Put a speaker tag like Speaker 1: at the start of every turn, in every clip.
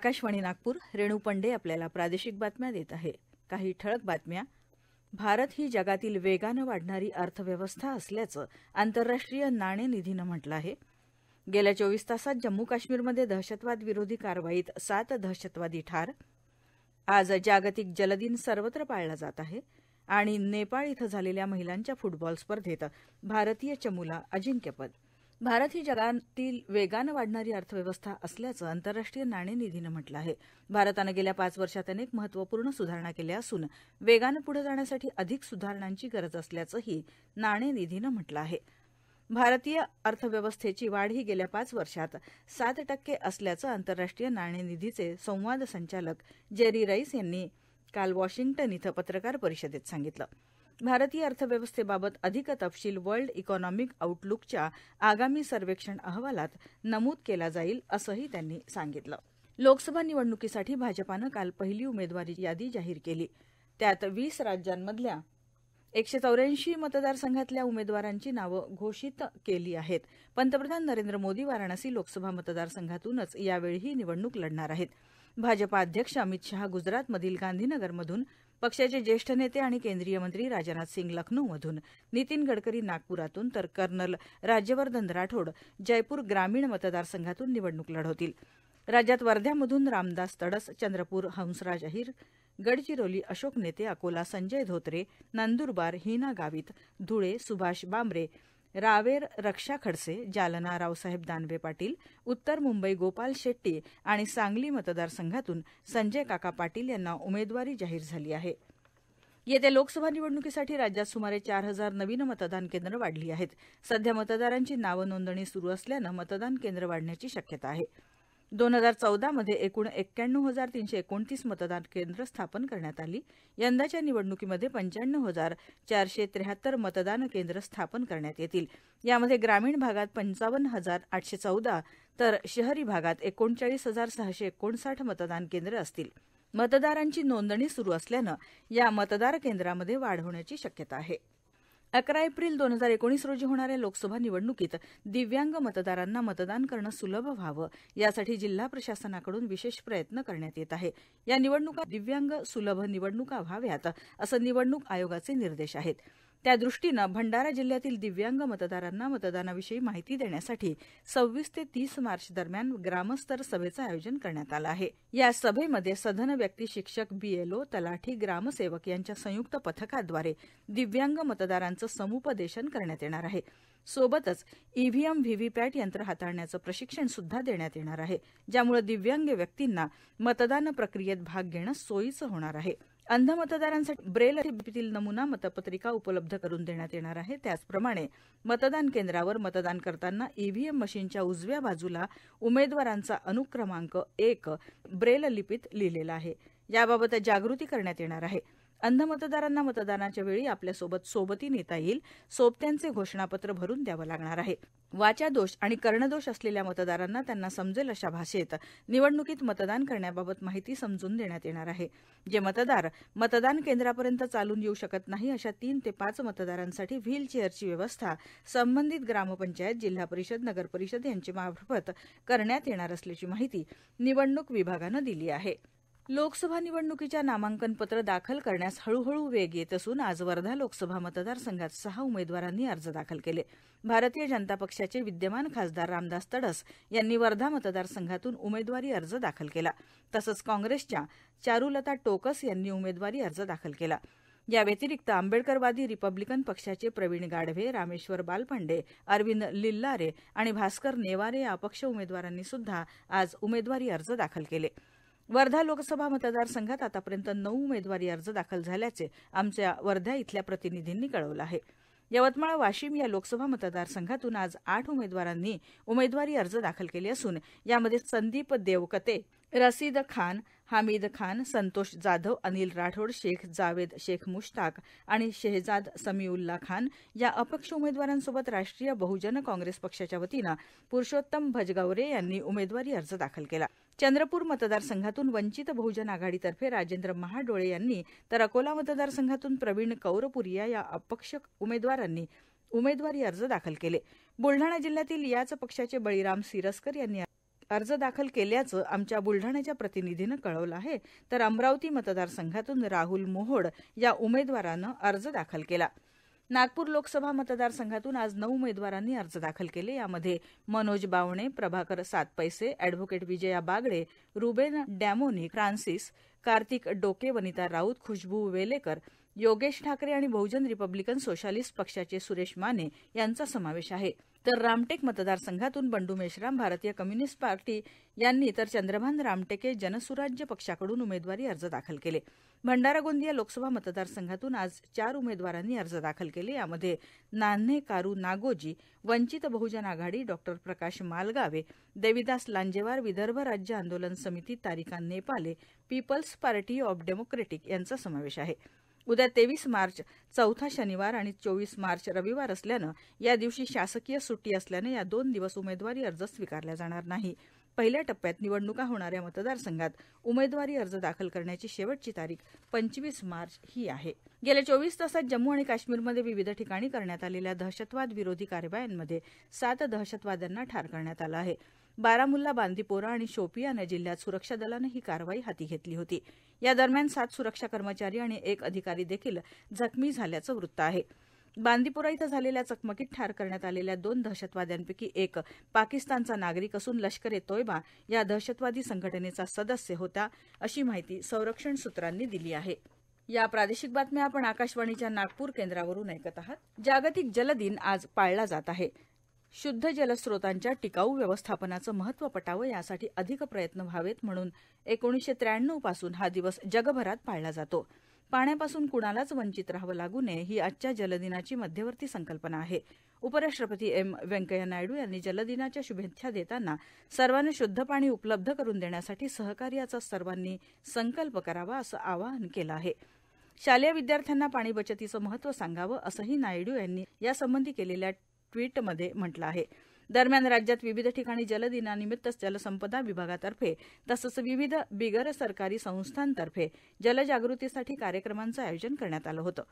Speaker 1: आकाशवाणी नागपूर रेणू पंडे आपल्याला प्रादेशिक बातम्या देत आहे काही ठळक बातम्या भारत ही जगातील वेगानं वाढणारी अर्थव्यवस्था असल्याचं आंतरराष्ट्रीय नाणेनिधीनं म्हटलं आहे गेल्या चोवीस तासात जम्मू काश्मीरमध्ये दहशतवाद विरोधी कारवाईत सात दहशतवादी ठार आज जागतिक जलदिन सर्वत्र पाळला जात आहे आणि नेपाळ इथं झालेल्या महिलांच्या फुटबॉल स्पर्धेत भारतीय चमूला अजिंक्यपद भारत ही जगातील वेगानं वाढणारी अर्थव्यवस्था असल्याचं आंतरराष्ट्रीय नाणेनिधीनं म्हटलं आहे भारतानं गेल्या पाच वर्षात अनेक महत्वपूर्ण सुधारणा केल्या असून वेगानं पुढे जाण्यासाठी अधिक सुधारणांची गरज असल्याचंही नाणेनिधीनं म्हटलं आहे भारतीय अर्थव्यवस्थेची वाढ ही गेल्या पाच वर्षात सात टक्के असल्याचं आंतरराष्ट्रीय नाणेनिधीचे संवाद संचालक जेरी रईस यांनी काल वॉशिंग्टन इथं पत्रकार परिषदेत सांगितलं भारतीय अर्थव्यवस्थेबाबत अधिक तपशील वर्ल्ड इकॉनॉमिक आऊटलुकच्या आगामी सर्वेक्षण अहवालात नमूद केला जाईल असंही त्यांनी सांगितलं लोकसभा निवडणुकीसाठी भाजपानं काल पहिली उमेदवारी यादी जाहीर केली त्यात वीस राज्यांमधल्या एकशे चौऱ्याऐंशी मतदारसंघातल्या उमेदवारांची नावं घोषित केली आहेत पंतप्रधान नरेंद्र मोदी वाराणसी लोकसभा मतदारसंघातूनच यावेळी निवडणूक लढणार आहेत भाजपा अध्यक्ष अमित शहा गुजरातमधील गांधीनगरमधून पक्षाचे ज्येष्ठ नेते आणि केंद्रीय मंत्री राजनाथ सिंग लखनौमधून नितीन गडकरी नागपुरातून तर कर्नल राज्यवर्धन राठोड जयपूर ग्रामीण मतदारसंघातून निवडणूक लढवतील राज्यात वर्ध्यामधून रामदास तडस चंद्रपूर हंसराज अहिर गडचिरोली अशोक नेते अकोला संजय धोत्रे नंदुरबार हिना गावित धुळे सुभाष बांबरे रावेर रक्षा खडसे जालना रावसाहेब दानवे पाटील उत्तर मुंबई गोपाल शेट्टी आणि सांगली मतदारसंघातून संजय काका पाटील यांना उमेदवारी जाहीर झाली आहे येत्या लोकसभा निवडणुकीसाठी राज्यात सुमारे चार हजार नवीन मतदान केंद्र वाढली आहेत सध्या मतदारांची नावनोंदणी नोंदणी सुरू असल्यानं मतदान केंद्र वाढण्याची शक्यता आहे दोन हजार चौदामध्ये एकूण एक्क्याण्णव हजार तीनशे एकोणतीस मतदान केंद्र स्थापन करण्यात आली यंदाच्या निवडणुकीमध्ये पंच्याण्णव हजार चारशे त्र्याहत्तर मतदान केंद्र स्थापन करण्यात येतील यामध्ये ग्रामीण भागात पंचावन्न हजार आठशे चौदा तर शहरी भागात एकोणचाळीस हजार सहाशे एकोणसाठ मतदान केंद्र असतील मतदारांची नोंदणी सुरू असल्यानं या मतदार केंद्रामध्ये वाढ होण्याची शक्यता आहे अकरा एप्रिल दोन हजार एकोणीस रोजी होणाऱ्या लोकसभा निवडणुकीत दिव्यांग मतदारांना मतदान करणं सुलभ व्हावं यासाठी जिल्हा प्रशासनाकडून विशेष प्रयत्न करण्यात येत आहे या निवडणुका दिव्यांग सुलभ निवडणुका व्हाव्यात असं निवडणूक आयोगाचे निर्देश आहेत त्यादृष्टीनं भंडारा जिल्ह्यातील दिव्यांग मतदारांना मतदानाविषयी माहिती देण्यासाठी सव्वीस ते तीस मार्च दरम्यान ग्रामस्तर सभेचं आयोजन करण्यात आलं आहे या सभेमध्ये सधन व्यक्ती शिक्षक बीएलओ तलाठी ग्रामसेवक यांच्या संयुक्त पथकाद्वारे दिव्यांग मतदारांचं समुपदेशन करण्यात येणार आहे सोबतच ईव्हीएम व्हीव्हीपॅट यंत्र हाताळण्याचं प्रशिक्षण सुद्धा देण्यात येणार आहे ज्यामुळे दिव्यांग व्यक्तींना मतदान प्रक्रियेत भाग घेणं सोयीचं होणार आहे अंध मतदारांसाठी ब्रेल लिपीतील नमुना मतपत्रिका उपलब्ध करून देण्यात येणार आहे त्याचप्रमाणे मतदान केंद्रावर मतदान करताना ईव्हीएम मशीनच्या उजव्या बाजूला उमेदवारांचा अनुक्रमांक एक ब्रेल लिपीत लिहिलेला आहे याबाबत जागृती करण्यात येणार आहे अंध मतदारांना मतदानाच्या वेळी आपल्यासोबत सोबती नेता येईल सोबत्यांचे घोषणापत्र भरून द्यावं लागणार आहे दोष आणि कर्णदोष असलेल्या मतदारांना त्यांना समजेल अशा भाषेत निवडणुकीत मतदान करण्याबाबत माहिती समजून देण्यात येणार आहे जे मतदार मतदान केंद्रापर्यंत चालून येऊ शकत नाही अशा तीन ते पाच मतदारांसाठी व्हीलचेअरची व्यवस्था संबंधित ग्रामपंचायत जिल्हा परिषद नगर परिषद मार्फत करण्यात येणार असल्याची माहिती निवडणूक विभागानं दिली आहे लोकसभा नामांकन नामांकनपत्र दाखल करण्यास हळूहळू वेग येत असून आज वर्धा लोकसभा मतदारसंघात सहा उमेदवारांनी अर्ज दाखल केले भारतीय जनता पक्षाचे विद्यमान खासदार रामदास तडस यांनी वर्धा मतदारसंघातून उमेदवारी अर्ज दाखल केला तसंच काँग्रेसच्या चारुलता टोकस यांनी उमेदवारी अर्ज दाखल केला या व्यतिरिक्त आंबेडकरवादी रिपब्लिकन पक्षाचे प्रवीण गाढवे रामेश्वर बालपांडे अरविंद लिल्लारे आणि भास्कर नेवारे या अपक्ष उमेदवारांनी सुद्धा आज उमेदवारी अर्ज दाखल केले वर्धा लोकसभा मतदारसंघात आतापर्यंत नऊ उमेदवारी अर्ज दाखल झाल्याचे आमच्या वर्धा इथल्या प्रतिनिधींनी कळवलं आहे यवतमाळ वाशिम या लोकसभा मतदारसंघातून आज आठ उमेदवारांनी उमेदवारी अर्ज दाखल केले असून यामध्ये संदीप देवकते रसीद खान हामिद खान संतोष जाधव अनिल राठोड शेख जावेद शेख मुश्ताक आणि शेहजाद समीउल्ला खान या अपक्ष उमेदवारांसोबत राष्ट्रीय बहुजन काँग्रेस पक्षाच्या वतीनं पुरुषोत्तम भजगावरे यांनी उमेदवारी अर्ज दाखल केला चंद्रपूर मतदारसंघातून वंचित बहुजन आघाडीतर्फे राजेंद्र महाडोळे यांनी तर अकोला मतदारसंघातून प्रवीण कौरपुरिया या अपक्ष उमेदवारांनी उमेदवारी अर्ज दाखल केले बुलढाणा जिल्ह्यातील याच पक्षाचे बळीराम सिरस्कर यांनी अर्ज दाखल केल्याचं आमच्या बुलढाण्याच्या प्रतिनिधीनं कळवलं आहे तर अमरावती मतदारसंघातून राहुल मोहोड या उमेदवारानं अर्ज दाखल केला नागपूर लोकसभा मतदारसंघातून आज नऊ उमेदवारांनी अर्ज दाखल केले यामध्ये Manoj Bawane Prabhakar Satpaise advocate Vijaya Bagde Ruben Damoni Francis Kartik Doke Vanita Raut Khushboo वेलेकर Yogesh Thackeray आणि बहुजन रिपब्लिकन सोशालिस्ट पक्षाचे सुरेश माने यांचा समावेश आहे तर रामटेक मतदारसंघातून बंडू मेश्राम भारतीय कम्युनिस्ट पार्टी यांनी तर चंद्रभान रामटेके जनसुराज्य पक्षाकडून उमेदवारी अर्ज दाखल केले भंडारा गोंदिया लोकसभा मतदारसंघातून आज चार उमेदवारांनी अर्ज दाखल केले यामध्ये Nanhe Karu Nagoji Vanchit Bahujan Aghadi doctor Prakash Malgave Devidas Lanjewar Vidarbha Rajya Andolan Samiti Tarika Nepale people's party of democratic यांचा समावेश आहे उद्या तेवीस मार्च चौथा शनिवार आणि चोवीस मार्च रविवार असल्यानं या दिवशी शासकीय सुट्टी असल्यानं या दोन दिवस उमेदवारी अर्ज स्वीकारल्या जाणार नाहीत पहिल्या टप्प्यात निवडणुका होणाऱ्या मतदारसंघात उमेदवारी अर्ज दाखल करण्याची शेवटची तारीख पंचवीस मार्च ही आहे गेल्या चोवीस तासात जम्मू आणि काश्मीरमध्ये विविध ठिकाणी करण्यात आलेल्या दहशतवाद विरोधी कारवायांमध्ये सात दहशतवाद्यांना ठार करण्यात आलं आहे बारामुल्ला बांदीपोरा आणि शोपियान जिल्ह्यात सुरक्षा दलानं ही कारवाई हाती घेतली होती या दरम्यान सात सुरक्षा कर्मचारी आणि एक अधिकारी देखील जखमी झाल्याचं वृत्त आहे बांदीपूर इथं झालेल्या चकमकीत ठार करण्यात आलेल्या दोन दहशतवाद्यांपैकी एक पाकिस्तानचा नागरिक असून लष्कर ए तोयबा या दहशतवादी संघटनेचा सदस्य होता अशी माहिती संरक्षण सूत्रांनी दिली आहे या प्रादेशिक बातम्या आपण आकाशवाणीच्या नागपूर केंद्रावरून ऐकत आहात जागतिक जलदिन आज पाळला जात आहे शुद्ध जलस्रोतांच्या टिकाऊ व्यवस्थापनाचं महत्त्व पटावं यासाठी अधिक प्रयत्न व्हावेत म्हणून एकोणीसशे त्र्याण्णव पासून हा दिवस जगभरात पाळला जातो पाण्यापासून कुणालाच वंचित राहावं लागू नये ही आजच्या जलदिनाची मध्यवर्ती संकल्पना आहे उपराष्ट्रपती एम व्यंकय्या नायडू यांनी जलदिनाच्या शुभेच्छा देताना सर्वांना शुद्ध पाणी उपलब्ध करून देण्यासाठी सहकार्याचा सर्वांनी संकल्प करावा असं आवाहन केलं आहे शालेय विद्यार्थ्यांना पाणी बचतीचं महत्त्व सांगावं असंही नायडू यांनी यासंबंधी केलेल्या ट्विटमध्ये म्हटलं आहे दरम्यान राज्यात विविध ठिकाणी जलदिनानिमित्त जलसंपदा विभागातर्फे तसंच विविध बिगर सरकारी संस्थांतर्फे जलजागृतीसाठी कार्यक्रमांचं आयोजन करण्यात आलं होतं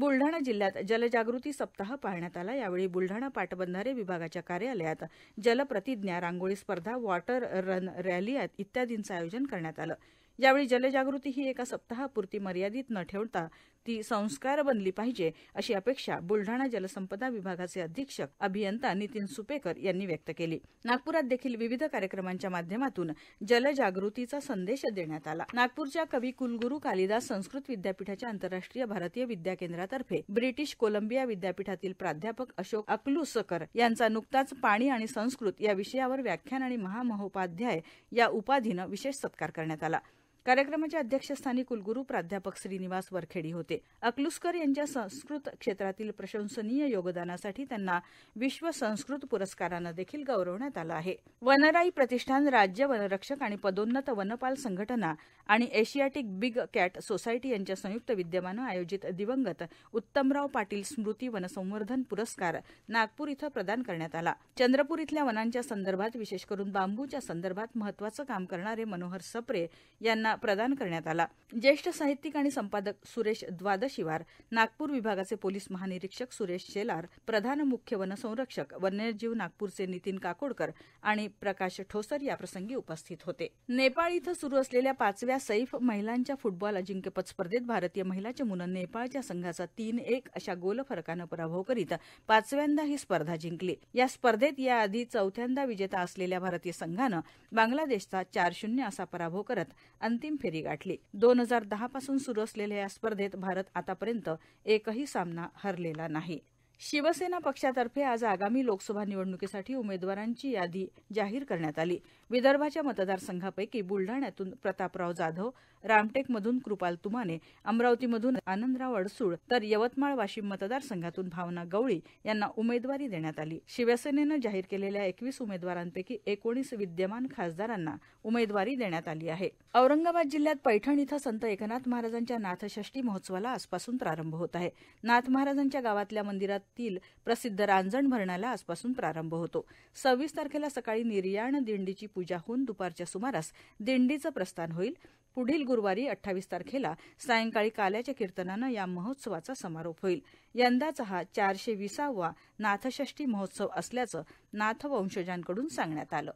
Speaker 1: बुलढाणा जिल्ह्यात जलजागृती सप्ताह पाळण्यात आला यावेळी ब्लढाणा पाटबंधारे विभागाच्या कार्यालयात जलप्रतिज्ञा रांगोळी स्पर्धा वॉटर रन रॅली इत्यादींचं आयोजन करण्यात आलं यावेळी जलजागृती ही एका सप्ताहापुरती मर्यादित न ठेवता ती संस्कार बनली पाहिजे अशी अपेक्षा बुलढाणा जलसंपदा विभागाचे अधीक्षक अभियंता नितीन सुपेकर यांनी व्यक्त केली नागपुरात देखील विविध कार्यक्रमांच्या माध्यमातून जलजागृतीचा संदेश देण्यात आला नागपूरच्या कवी कुलगुरू कालिदास संस्कृत विद्यापीठाच्या आंतरराष्ट्रीय भारतीय विद्या केंद्रातर्फे ब्रिटिश कोलंबिया विद्यापीठातील प्राध्यापक अशोक अकलूसकर यांचा नुकताच पाणी आणि संस्कृत या विषयावर व्याख्यान आणि महामहोपाध्याय या उपाधीनं विशेष सत्कार करण्यात आला कार्यक्रमाच्या अध्यक्षस्थानी कुलगुरू प्राध्यापक श्रीनिवास वरखेडी होते अकलुस्कर यांच्या संस्कृत क्षेत्रातील प्रशंसनीय योगदानासाठी त्यांना विश्व संस्कृत पुरस्कारानं देखील गौरवण्यात आलं आहे वनराई प्रतिष्ठान राज्य वनरक्षक आणि पदोन्नत वनपाल संघटना आणि एशियाटिक बिग कॅट सोसायटी यांच्या संयुक्त विद्यमानं आयोजित दिवंगत उत्तमराव पाटील स्मृती वनसंवर्धन पुरस्कार नागपूर इथं प्रदान करण्यात आला चंद्रपूर इथल्या वनांच्या संदर्भात विशेष करून बांबूच्या संदर्भात महत्वाचं काम करणारे मनोहर सप्रे यांना यांना प्रदान करण्यात आला ज्येष्ठ साहित्यिक आणि संपादक सुरेश द्वादशिवार नागपूर विभागाचे पोलीस महानिरीक्षक सुरेश शेलार प्रधान मुख्य वनसंरक्षक वन्यजीव नागपूरचे नितीन काकोडकर आणि प्रकाश ठोसर याप्रसंगी उपस्थित होते नेपाळ इथं सुरू असलेल्या पाचव्या सैफ महिलांच्या फुटबॉल अजिंक्यपद स्पर्धेत भारतीय महिला चमूनं नेपाळच्या संघाचा तीन एक अशा गोल गोलफरकानं पराभव करीत पाचव्यांदा ही स्पर्धा जिंकली या स्पर्धेत याआधी चौथ्यांदा विजेता असलेल्या भारतीय संघानं बांगलादेशचा चार शून्य असा पराभव करत अंतिम अंतिम फेरी गाठली दोन हजार दहा पासून सुरू असलेल्या या स्पर्धेत भारत आतापर्यंत एकही सामना हरलेला नाही शिवसेना पक्षातर्फे आज आगामी लोकसभा निवडणुकीसाठी उमेदवारांची यादी जाहीर करण्यात आली विदर्भाच्या मतदारसंघापैकी बुलढाण्यातून प्रतापराव जाधव रामटेकमधून कृपाल तुमाने अमरावतीमधून आनंदराव अडसूळ तर यवतमाळ वाशिम मतदारसंघातून भावना गवळी यांना उमेदवारी देण्यात आली शिवसेनेनं जाहीर केलेल्या एकवीस उमेदवारांपैकी एकोणीस विद्यमान खासदारांना उमेदवारी देण्यात आली आहे औरंगाबाद जिल्ह्यात पैठण इथं संत एकनाथ महाराजांच्या नाथषष्ठी महोत्सवाला आजपासून प्रारंभ होत आहे नाथ महाराजांच्या गावातल्या मंदिरात तील प्रसिद्ध रांजण भरणाला आजपासून प्रारंभ होतो सव्वीस तारखेला सकाळी निर्याण दिंडीची पूजा होऊन दुपारच्या सुमारास दिंडीचं प्रस्थान होईल पुढील गुरुवारी अठ्ठावीस तारखेला सायंकाळी काल्याच्या कीर्तनानं या महोत्सवाचा समारोप होईल यंदाचा हा चारशे विसावा नाथषष्ठी महोत्सव असल्याचं नाथवंशजांकडून सांगण्यात आलं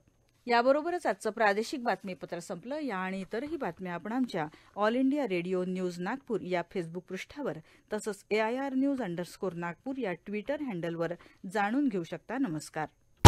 Speaker 1: याबरोबरच आजचं प्रादेशिक बातमीपत्र संपलं या आणि इतरही बातम्या आपण आमच्या All India Radio News Nagpur या फेसबुक पृष्ठावर तसंच एआयआर न्यूज अंडरस्कोर नागपूर या ट्विटर हँडलवर जाणून घेऊ शकता नमस्कार